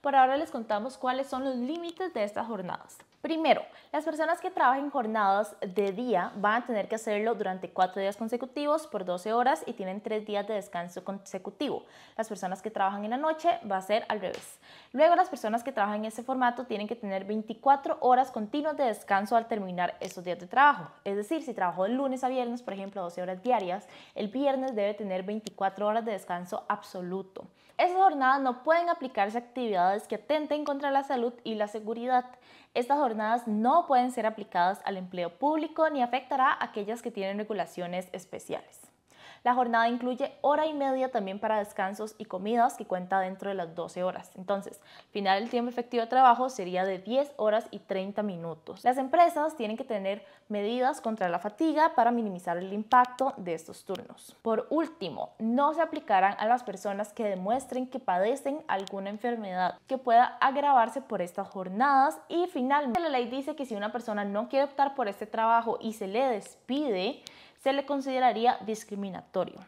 Por ahora les contamos cuáles son los límites de estas jornadas. Primero, las personas que trabajan jornadas de día van a tener que hacerlo durante cuatro días consecutivos por 12 horas y tienen tres días de descanso consecutivo. Las personas que trabajan en la noche va a ser al revés. Luego, las personas que trabajan en ese formato tienen que tener 24 horas continuas de descanso al terminar esos días de trabajo. Es decir, si trabajó de lunes a viernes, por ejemplo, 12 horas diarias, el viernes debe tener 24 horas de descanso absoluto. Esas jornadas no pueden aplicarse a actividades que atenten contra la salud y la seguridad. Estas no pueden ser aplicadas al empleo público ni afectará a aquellas que tienen regulaciones especiales. La jornada incluye hora y media también para descansos y comidas que cuenta dentro de las 12 horas. Entonces, al final el tiempo efectivo de trabajo sería de 10 horas y 30 minutos. Las empresas tienen que tener medidas contra la fatiga para minimizar el impacto de estos turnos. Por último, no se aplicarán a las personas que demuestren que padecen alguna enfermedad que pueda agravarse por estas jornadas y finalmente la ley dice que si una persona no quiere optar por este trabajo y se le despide, se le consideraría discriminatorio.